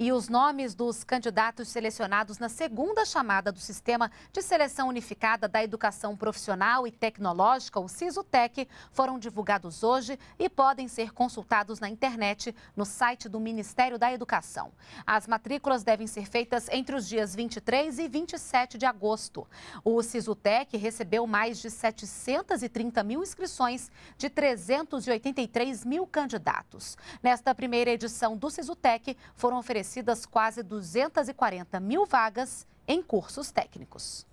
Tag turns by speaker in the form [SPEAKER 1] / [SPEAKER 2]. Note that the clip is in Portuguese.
[SPEAKER 1] e os nomes dos candidatos selecionados na segunda chamada do Sistema de Seleção Unificada da Educação Profissional e Tecnológica, o SISUTEC, foram divulgados hoje e podem ser consultados na internet no site do Ministério da Educação. As matrículas devem ser feitas entre os dias 23 e 27 de agosto. O SISUTEC recebeu mais de 730 mil inscrições de 383 mil candidatos. Nesta primeira edição do SISUTEC, foram oferecidos oferecidas quase 240 mil vagas em cursos técnicos.